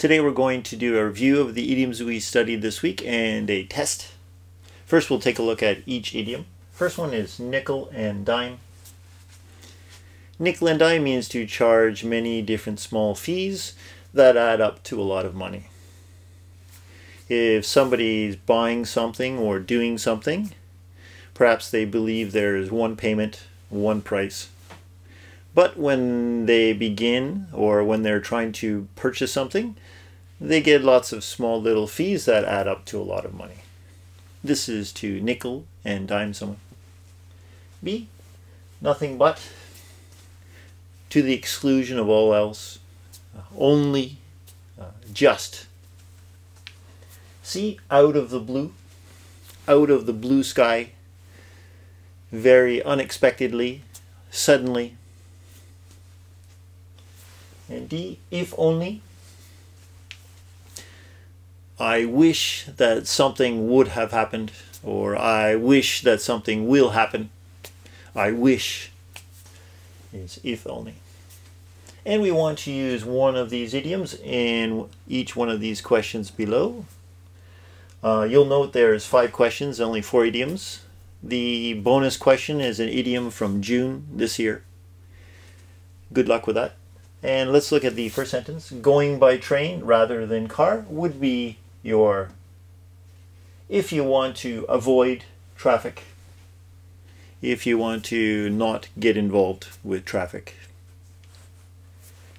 Today we're going to do a review of the idioms we studied this week and a test. First we'll take a look at each idiom. First one is nickel and dime. Nickel and dime means to charge many different small fees that add up to a lot of money. If somebody's buying something or doing something, perhaps they believe there is one payment, one price. But when they begin or when they're trying to purchase something, they get lots of small little fees that add up to a lot of money. This is to nickel and dime someone. B. Nothing but to the exclusion of all else, uh, only, uh, just. See, out of the blue, out of the blue sky, very unexpectedly, suddenly. And D, if only, I wish that something would have happened, or I wish that something will happen. I wish is if only. And we want to use one of these idioms in each one of these questions below. Uh, you'll note there's five questions, only four idioms. The bonus question is an idiom from June this year. Good luck with that. And let's look at the first sentence. Going by train rather than car would be your if you want to avoid traffic, if you want to not get involved with traffic.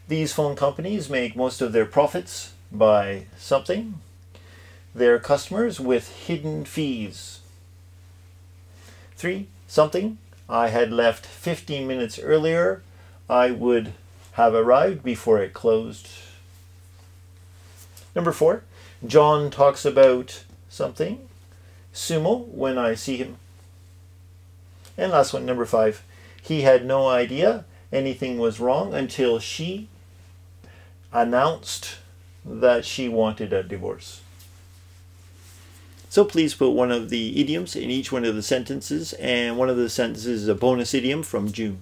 These phone companies make most of their profits by something, their customers with hidden fees. Three, something. I had left 15 minutes earlier. I would have arrived before it closed. Number four, John talks about something. Sumo, when I see him. And last one, number five, he had no idea anything was wrong until she announced that she wanted a divorce. So please put one of the idioms in each one of the sentences, and one of the sentences is a bonus idiom from June.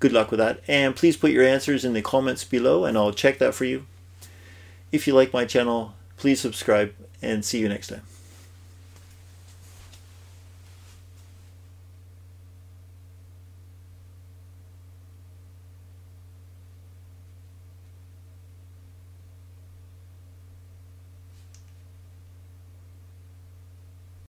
Good luck with that, and please put your answers in the comments below, and I'll check that for you. If you like my channel, please subscribe and see you next time.